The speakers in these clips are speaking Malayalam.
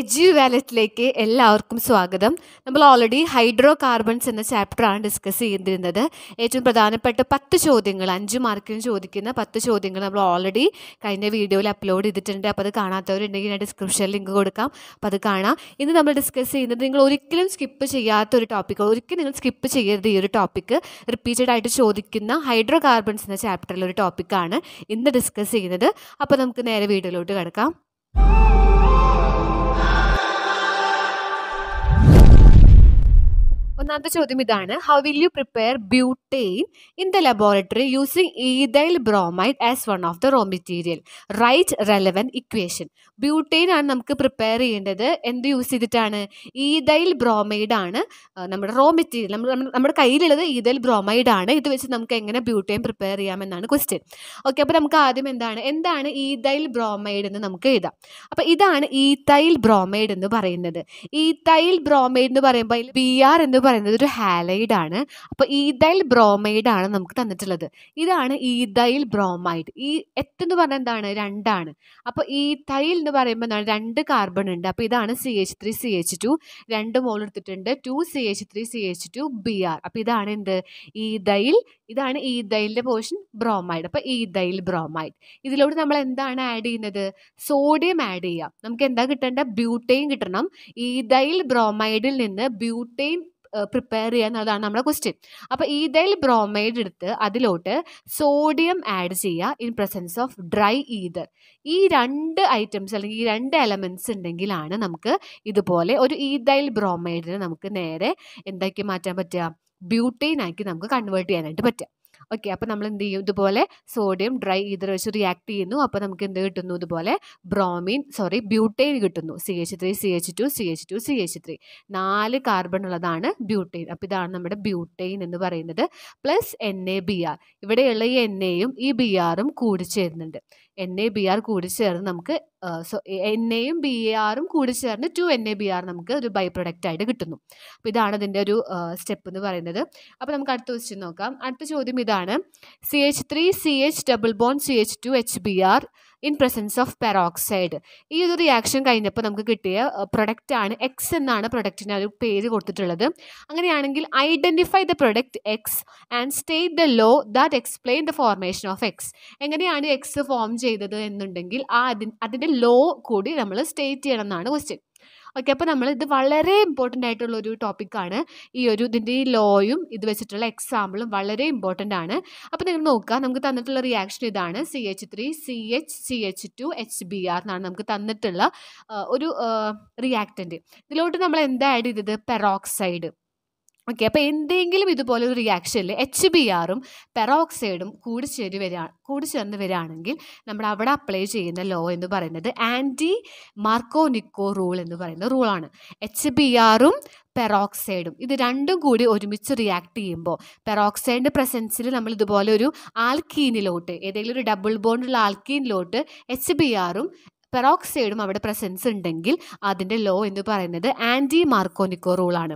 എജു വാലറ്റിലേക്ക് എല്ലാവർക്കും സ്വാഗതം നമ്മൾ ഓൾറെഡി ഹൈഡ്രോ കാർബൺസ് എന്ന ചാപ്റ്ററാണ് ഡിസ്കസ് ചെയ്തിരുന്നത് ഏറ്റവും പ്രധാനപ്പെട്ട പത്ത് ചോദ്യങ്ങൾ അഞ്ച് മാർക്കിന് ചോദിക്കുന്ന പത്ത് ചോദ്യങ്ങൾ നമ്മൾ ഓൾറെഡി കഴിഞ്ഞ വീഡിയോയിൽ അപ്ലോഡ് ചെയ്തിട്ടുണ്ട് അപ്പോൾ അത് കാണാത്തവരുണ്ടെങ്കിൽ ഞാൻ ഡിസ്ക്രിപ്ഷനിൽ ലിങ്ക് കൊടുക്കാം അപ്പോൾ അത് കാണാം ഇന്ന് നമ്മൾ ഡിസ്കസ് ചെയ്യുന്നത് നിങ്ങൾ ഒരിക്കലും സ്കിപ്പ് ചെയ്യാത്ത ഒരു ടോപ്പിക് ഒരിക്കലും നിങ്ങൾ സ്കിപ്പ് ചെയ്യരുത് ഈ ഒരു ടോപ്പിക്ക് റിപ്പീറ്റഡ് ആയിട്ട് ചോദിക്കുന്ന ഹൈഡ്രോ കാർബൺസ് എന്ന ചാപ്റ്ററിലൊരു ഒരു ടോപ്പിക്കാണ് ഇന്ന് ഡിസ്കസ് ചെയ്യുന്നത് അപ്പോൾ നമുക്ക് നേരെ വീഡിയോയിലോട്ട് കിടക്കാം ഒന്നാമത്തെ ചോദ്യം ഇതാണ് how will you prepare butane in the laboratory using ethyl bromide as one of the raw material right relevant equation butane ആണ് നമുക്ക് പ്രിപ്പയർ ചെയ്യേണ്ടത് എന്ത് യൂസ് ചെയ്തിട്ടാണ് ഈതൈൽ ബ്രോമൈഡ് ആണ് നമ്മുടെ റോ മെറ്റീരിയൽ നമ്മൾ നമ്മുടെ കയ്യിലുള്ളത് ഈതൈൽ ബ്രോമൈഡ് ആണ് ഇത് വെച്ച് നമുക്ക് എങ്ങനെ ബ്യൂട്ടെയിൻ പ്രിപ്പയർ ചെയ്യാമെന്നാണ് ക്വസ്റ്റ്യൻ ഓക്കെ അപ്പോൾ നമുക്ക് ആദ്യം എന്താണ് എന്താണ് ഈതൈൽ ബ്രോമൈഡ് എന്ന് നമുക്ക് എഴുതാം അപ്പോൾ ഇതാണ് ഈതൈൽ ബ്രോമൈഡ് എന്ന് പറയുന്നത് ഈതൈൽ ബ്രോമൈഡ് എന്ന് പറയുമ്പോൾ ബി ആർ എന്ന് പറയുന്നത് പറയുന്നത് ഒരു ഹാലൈഡ് ആണ് അപ്പോൾ ഈതൈൽ ബ്രോമൈഡ് ആണ് നമുക്ക് തന്നിട്ടുള്ളത് ഇതാണ് ഈതൈൽ ബ്രോമൈഡ് ഈ എത്ത് എന്ന് പറഞ്ഞാൽ എന്താണ് രണ്ടാണ് അപ്പോൾ തൈൽ എന്ന് പറയുമ്പോൾ എന്താണ് രണ്ട് കാർബൺ ഉണ്ട് അപ്പോൾ ഇതാണ് C H three C H two രണ്ട് മോൾ എടുത്തിട്ടുണ്ട് two C H three C H two B R അപ്പോൾ ഇതാണ് എന്ത് ഈതൈൽ ഇതാണ് ഈതൈലിൻ്റെ പോർഷൻ ബ്രോമൈഡ് അപ്പോൾ ഈതൈൽ ബ്രോമൈഡ് ഇതിലൂടെ നമ്മൾ എന്താണ് ആഡ് ചെയ്യുന്നത് സോഡിയം ആഡ് ചെയ്യാം നമുക്ക് എന്താ കിട്ടേണ്ട ബ്യൂട്ടെയിൻ കിട്ടണം ഈതൈൽ ബ്രോമൈഡിൽ നിന്ന് ബ്യൂട്ടെയിൻ പ്രിപ്പയർ ചെയ്യുക എന്നുള്ളതാണ് നമ്മുടെ ക്വസ്റ്റ്യൻ അപ്പോൾ ഈതൈൽ ബ്രോമൈഡ് എടുത്ത് അതിലോട്ട് സോഡിയം ആഡ് ചെയ്യുക in presence of dry ether ഈ രണ്ട് ഐറ്റംസ് അല്ലെങ്കിൽ ഈ രണ്ട് എലമെൻറ്റ്സ് ഉണ്ടെങ്കിലാണ് നമുക്ക് ഇതുപോലെ ഒരു ഈതൈൽ ബ്രോമൈഡിനെ നമുക്ക് നേരെ എന്തൊക്കെ മാറ്റാൻ പറ്റുക ബ്യൂട്ടീൻ ആക്കി നമുക്ക് കൺവേർട്ട് ചെയ്യാനായിട്ട് പറ്റുക ഓക്കെ അപ്പോൾ നമ്മൾ എന്ത് ചെയ്യും ഇതുപോലെ സോഡിയം ഡ്രൈ ഈതർ വെച്ച് റിയാക്ട് ചെയ്യുന്നു അപ്പോൾ നമുക്ക് എന്ത് കിട്ടുന്നു ഇതുപോലെ ബ്രോമീൻ സോറി ബ്യൂട്ടെയിൻ കിട്ടുന്നു C H three C H two C H two C H three നാല് കാർബൺ ഉള്ളതാണ് ബ്യൂട്ടെയിൻ അപ്പോൾ ഇതാണ് നമ്മുടെ ബ്യൂട്ടെയിൻ എന്ന് പറയുന്നത് plus N A B R ഇവിടെയുള്ള ഈ എൻ എയും ഈ ബി ആറും കൂടി ചേരുന്നുണ്ട് എൻ എ ബി ആർ കൂടി ചേർന്ന് നമുക്ക് എൻ എയും ബി എ ആറും കൂടി ചേർന്ന് two N A B R നമുക്ക് ഒരു ബൈ പ്രൊഡക്റ്റ് ആയിട്ട് കിട്ടുന്നു അപ്പോൾ ഇതാണ് ഇതിൻ്റെ ഒരു സ്റ്റെപ്പ് എന്ന് പറയുന്നത് അപ്പോൾ നമുക്ക് അടുത്ത ക്വസ്റ്റ്യൻ നോക്കാം അടുത്ത ചോദ്യം ഇതാണ് C H three C H double bond C H two H B R in presence of peroxide ഈ ഒരു റിയാക്ഷൻ കഴിഞ്ഞപ്പോൾ നമുക്ക് കിട്ടിയ പ്രൊഡക്റ്റ് ആണ് എക്സ് എന്നാണ് പ്രൊഡക്റ്റിന് ഒരു പേര് കൊടുത്തിട്ടുള്ളത് അങ്ങനെയാണെങ്കിൽ identify the product X and state the law that explain the formation of X എങ്ങനെയാണ് എക്സ് ഫോം ചെയ്തത് എന്നുണ്ടെങ്കിൽ ആ അതിൻ്റെ ലോ കൂടി നമ്മൾ സ്റ്റേറ്റ് ചെയ്യണം എന്നാണ് ക്വസ്റ്റ്യൻ ഓക്കെ അപ്പോൾ നമ്മൾ ഇത് വളരെ ഇമ്പോർട്ടൻ്റ് ആയിട്ടുള്ള ഒരു ടോപ്പിക്കാണ് ഈ ഒരു ഇതിൻ്റെ ഈ ലോയും ഇത് വെച്ചിട്ടുള്ള എക്സാമ്പിളും വളരെ ഇമ്പോർട്ടൻ്റ് ആണ് അപ്പോൾ നിങ്ങൾ നോക്കുക നമുക്ക് തന്നിട്ടുള്ള റിയാക്ഷൻ ഇതാണ് C H three C H C H two H B R എന്നാണ് നമുക്ക് തന്നിട്ടുള്ള ഒരു റിയാക്റ്റൻറ്റ് ഇതിലോട്ട് നമ്മൾ എന്താ ആഡ് ചെയ്തത് പെറോക്സൈഡ് ഓക്കെ അപ്പോൾ എന്തെങ്കിലും ഇതുപോലെ ഒരു റിയാക്ഷനിൽ എച്ച് ബി ആറും പെറോക്സൈഡും കൂടി ചേരി വരാ കൂടി ചേർന്ന് വരികയാണെങ്കിൽ നമ്മൾ അവിടെ അപ്ലൈ ചെയ്യുന്ന ലോ എന്ന് പറയുന്നത് ആൻറ്റി മാർക്കോനിക്കോ റൂൾ എന്ന് പറയുന്ന റൂളാണ് എച്ച് ബി ആറും പെറോക്സൈഡും ഇത് രണ്ടും കൂടി ഒരുമിച്ച് റിയാക്ട് ചെയ്യുമ്പോൾ പെറോക്സൈഡിൻ്റെ പ്രസൻസിൽ നമ്മൾ ഇതുപോലെ ഒരു ആൽക്കീനിലോട്ട് ഏതെങ്കിലും ഒരു ഡബിൾ ബോണ്ടുള്ള ആൽക്കീനിലോട്ട് എച്ച് ബി ആറും പെറോക്സൈഡും അവിടെ പ്രസൻസ് ഉണ്ടെങ്കിൽ അതിൻ്റെ ലോ എന്ന് പറയുന്നത് ആൻറ്റി മാർക്കോനിക്കോ റൂൾ ആണ്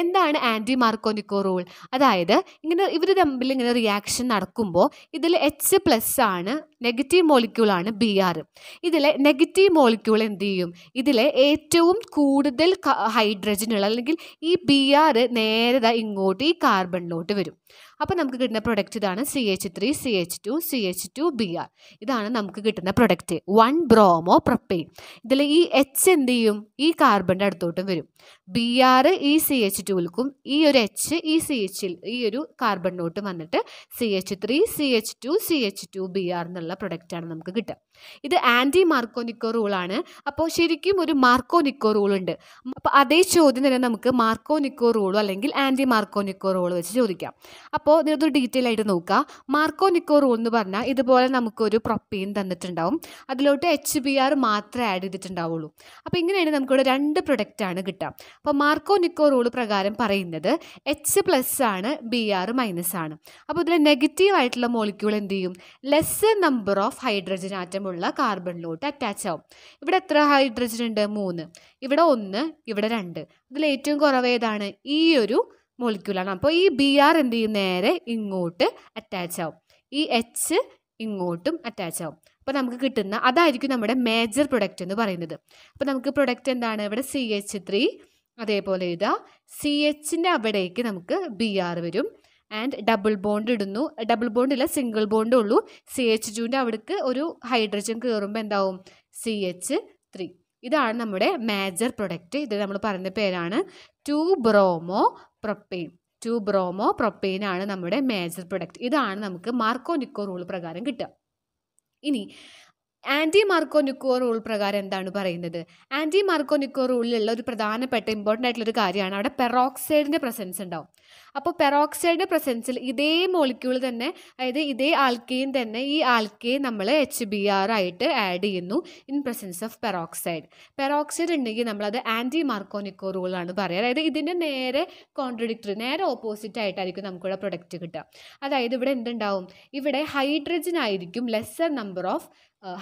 എന്താണ് ആൻറ്റി മാർക്കോനിക്കോ റൂൾ അതായത് ഇങ്ങനെ ഇവർ തമ്മിൽ ഇങ്ങനെ റിയാക്ഷൻ നടക്കുമ്പോൾ ഇതിൽ എച്ച് പ്ലസ് ആണ് നെഗറ്റീവ് മോളിക്യൂൾ ആണ് ബി ആർ ഇതിലെ നെഗറ്റീവ് മോളിക്യൂൾ എന്ത് ചെയ്യും ഇതിലെ ഏറ്റവും കൂടുതൽ ഹൈഡ്രജനുള്ള അല്ലെങ്കിൽ ഈ ബി ആർ നേരെ ഇങ്ങോട്ട് ഈ കാർബണിലോട്ട് വരും അപ്പോൾ നമുക്ക് കിട്ടുന്ന പ്രൊഡക്റ്റ് ഇതാണ് C H three C H two C H two B R ഇതാണ് നമുക്ക് കിട്ടുന്ന പ്രൊഡക്റ്റ് വൺ ബ്രോമോ പ്രൊപ്പെയിൻ ഇതിൽ ഈ എച്ച് എന്ത് ചെയ്യും ഈ കാർബണിൻ്റെ അടുത്തോട്ടും വരും ബി ആർ ഈ സി എച്ച് ടുവിൽക്കും ഈ ഒരു എച്ച് ഈ സി എച്ചിൽ ഈ ഒരു കാർബണിനോട്ട് വന്നിട്ട് C H three C H two C H two B R എന്നുള്ള പ്രൊഡക്റ്റാണ് നമുക്ക് കിട്ടുക ഇത് ആൻറ്റി മാർക്കോനിക്കോ റൂൾ റൂളാണ് അപ്പോൾ ശരിക്കും ഒരു മാർക്കോനിക്കോ റൂൾ ഉണ്ട് അപ്പോൾ അതേ ചോദ്യം തന്നെ നമുക്ക് മാർക്കോനിക്കോ റൂളോ അല്ലെങ്കിൽ ആൻറ്റി മാർക്കോനിക്കോ റൂൾ വെച്ച് ചോദിക്കാം അപ്പോൾ ഇതിനൊരു ഡീറ്റെയിൽ ആയിട്ട് നോക്കുക മാർക്കോ നിക്കോ റൂൾ എന്ന് പറഞ്ഞാൽ ഇതുപോലെ നമുക്കൊരു പ്രൊപ്പീൻ തന്നിട്ടുണ്ടാവും അതിലോട്ട് എച്ച് ബി ആർ മാത്രമേ ആഡ് ചെയ്തിട്ടുണ്ടാവുള്ളൂ അപ്പോൾ ഇങ്ങനെയാണ് നമുക്കിവിടെ രണ്ട് പ്രൊഡക്റ്റാണ് കിട്ടുക അപ്പോൾ മാർക്കോ നിക്കോ റൂൾ പ്രകാരം പറയുന്നത് എച്ച് പ്ലസ് ആണ് ബി ആർ മൈനസ് ആണ് അപ്പോൾ ഇതിൽ നെഗറ്റീവ് ആയിട്ടുള്ള മോളിക്യൂൾ എന്ത് ചെയ്യും less number of hydrogen atom ഉള്ള കാർബണിലോട്ട് അറ്റാച്ച് ആവും ഇവിടെ എത്ര ഹൈഡ്രജൻ ഉണ്ട് മൂന്ന് ഇവിടെ ഒന്ന് ഇവിടെ രണ്ട് ഇതിൽ ഏറ്റവും കുറവ് ഏതാണ് ഈ ഒരു മോളിക്യൂലാണ് അപ്പോൾ ഈ ബി ആർ എന്ത് ചെയ്യും നേരെ ഇങ്ങോട്ട് അറ്റാച്ച് ആവും ഈ എച്ച് ഇങ്ങോട്ടും അറ്റാച്ച് ആവും അപ്പോൾ നമുക്ക് കിട്ടുന്ന അതായിരിക്കും നമ്മുടെ മേജർ പ്രൊഡക്റ്റ് എന്ന് പറയുന്നത് അപ്പോൾ നമുക്ക് പ്രൊഡക്റ്റ് എന്താണ് ഇവിടെ സി എച്ച് ത്രീ അതേപോലെ ഇതാ സി എച്ചിൻ്റെ അവിടേക്ക് നമുക്ക് ബി ആർ വരും ആൻഡ് ഡബിൾ ബോണ്ട് ഇടുന്നു ഡബിൾ ബോണ്ട് ഇല്ല സിംഗിൾ ബോണ്ടേ ഉള്ളൂ സി എച്ച് ടുവിൻ്റെ അവിടേക്ക് ഒരു ഹൈഡ്രജൻ കയറുമ്പോൾ എന്താവും സി എച്ച് ത്രീ ഇതാണ് നമ്മുടെ മേജർ പ്രൊഡക്റ്റ് ഇത് നമ്മൾ പറയുന്ന പേരാണ് two bromo propane two bromo propane ആണ് നമ്മുടെ മേജർ പ്രൊഡക്റ്റ് ഇതാണ് നമുക്ക് മാർക്കോ നിക്കോ റൂൾ പ്രകാരം കിട്ടുക ഇനി ആൻറ്റി മാർക്കോ നിക്കോ റൂൾ പ്രകാരം എന്താണ് പറയുന്നത് ആൻറ്റി മാർക്കോ നിക്കോ റൂളിലുള്ള ഒരു പ്രധാനപ്പെട്ട ഇമ്പോർട്ടൻ്റ് ആയിട്ടുള്ള ഒരു കാര്യമാണ് അവിടെ പെറോക്സൈഡിൻ്റെ പ്രസൻസ് ഉണ്ടാവും അപ്പോൾ പെറോക്സൈഡിൻ്റെ പ്രസൻസിൽ ഇതേ മോളിക്യൂൾ തന്നെ അതായത് ഇതേ ആൽക്കയും തന്നെ ഈ ആൽക്കയെ നമ്മൾ എച്ച് ബി ആർ ആയിട്ട് ആഡ് ചെയ്യുന്നു in presence of peroxide peroxide ഉണ്ടെങ്കിൽ നമ്മളത് ആൻറ്റി മാർക്കോ നിക്കോ റൂളാണ് പറയുക അതായത് ഇതിൻ്റെ നേരെ കോൺട്രഡിക്ടറി നേരെ ഓപ്പോസിറ്റ് ആയിട്ടായിരിക്കും നമുക്കിവിടെ പ്രൊഡക്റ്റ് കിട്ടുക അതായത് ഇവിടെ എന്തുണ്ടാവും ഇവിടെ ഹൈഡ്രജൻ ആയിരിക്കും ലെസ്സർ നമ്പർ ഓഫ്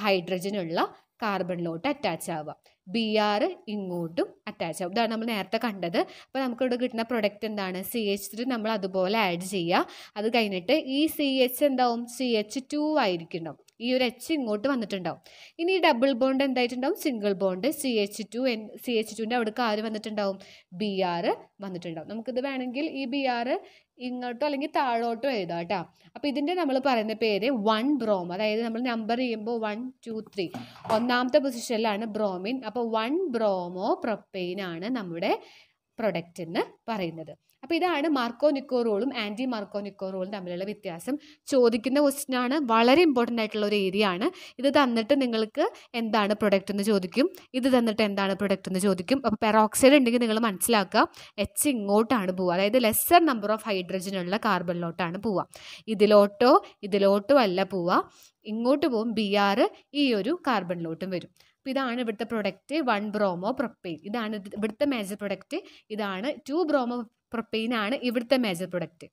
ഹൈഡ്രജനുള്ള കാർബണിലോട്ട് അറ്റാച്ച് ആവുക ബി ആർ ഇങ്ങോട്ടും അറ്റാച്ച് ആവും ഇതാണ് നമ്മൾ നേരത്തെ കണ്ടത് അപ്പോൾ നമുക്കിവിടെ കിട്ടുന്ന പ്രൊഡക്റ്റ് എന്താണ് സി എച്ച് ത്രീ നമ്മൾ അതുപോലെ ആഡ് ചെയ്യുക അത് കഴിഞ്ഞിട്ട് ഈ സി എച്ച് എന്താവും സി എച്ച് ടു ആയിരിക്കണം ഈ ഒരു എച്ച് ഇങ്ങോട്ട് വന്നിട്ടുണ്ടാവും ഇനി ഡബിൾ ബോണ്ട് എന്തായിട്ടുണ്ടാവും single bond C H two N C H ടുവിൻ്റെ അവിടെ ആര് വന്നിട്ടുണ്ടാവും ബി ആർ വന്നിട്ടുണ്ടാവും നമുക്കിത് വേണമെങ്കിൽ ഈ ബി ആർ ഇങ്ങോട്ടോ അല്ലെങ്കിൽ താഴോട്ടോ എഴുതാം കേട്ടോ അപ്പോൾ ഇതിൻ്റെ നമ്മൾ പറയുന്ന പേര് വൺ ബ്രോം അതായത് നമ്മൾ നമ്പർ ചെയ്യുമ്പോൾ വൺ ടു ത്രീ ഒന്നാമത്തെ പൊസിഷനിലാണ് ബ്രോമിൻ അപ്പോൾ വൺ ബ്രോമോ പ്രൊപ്പെയിനാണ് ആണ് നമ്മുടെ പ്രൊഡക്റ്റ് എന്ന് പറയുന്നത് അപ്പോൾ ഇതാണ് മാർക്കോ നിക്കോ റോളും ആൻറ്റി മാർക്കോ നിക്കോ റോളും തമ്മിലുള്ള വ്യത്യാസം ചോദിക്കുന്ന ആണ് വളരെ ഇമ്പോർട്ടൻ്റ് ആയിട്ടുള്ള ഒരു ഏരിയ ആണ് ഇത് തന്നിട്ട് നിങ്ങൾക്ക് എന്താണ് പ്രൊഡക്റ്റ് എന്ന് ചോദിക്കും ഇത് തന്നിട്ട് എന്താണ് പ്രൊഡക്റ്റ് എന്ന് ചോദിക്കും അപ്പോൾ പെറോക്സൈഡ് ഉണ്ടെങ്കിൽ നിങ്ങൾ മനസ്സിലാക്കുക എച്ച് ഇങ്ങോട്ടാണ് പോവുക അതായത് ലെസ്സർ നമ്പർ ഓഫ് ഹൈഡ്രജൻ ഉള്ള കാർബണിലോട്ടാണ് പോവുക ഇതിലോട്ടോ ഇതിലോട്ടോ അല്ല പോവുക ഇങ്ങോട്ട് പോകും ബി ആർ ഈ ഒരു കാർബണിലോട്ടും വരും അപ്പോൾ ഇതാണ് ഇവിടുത്തെ പ്രൊഡക്റ്റ് വൺ ബ്രോമോ പ്രൊപ്പൈൻ ഇതാണ് ഇവിടുത്തെ മേജർ പ്രൊഡക്റ്റ് ഇതാണ് ടു ബ്രോമോ പ്രൊപ്പെയിൻ ആണ് ഇവിടുത്തെ മേജർ പ്രൊഡക്റ്റ്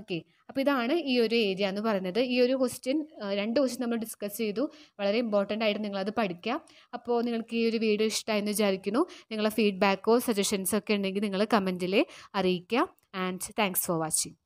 ഓക്കെ അപ്പോൾ ഇതാണ് ഈ ഒരു ഏരിയ എന്ന് പറയുന്നത് ഈ ഒരു ക്വസ്റ്റ്യൻ രണ്ട് ക്വസ്റ്റ്യൻ നമ്മൾ ഡിസ്കസ് ചെയ്തു വളരെ ഇമ്പോർട്ടൻ്റ് ആയിട്ട് നിങ്ങളത് പഠിക്കുക അപ്പോൾ നിങ്ങൾക്ക് ഈ ഒരു വീഡിയോ എന്ന് വിചാരിക്കുന്നു നിങ്ങളെ ഫീഡ്ബാക്കോ സജഷൻസോ ഒക്കെ ഉണ്ടെങ്കിൽ നിങ്ങൾ കമൻറ്റിൽ അറിയിക്കുക ആൻഡ് താങ്ക്സ് ഫോർ വാച്ചിങ്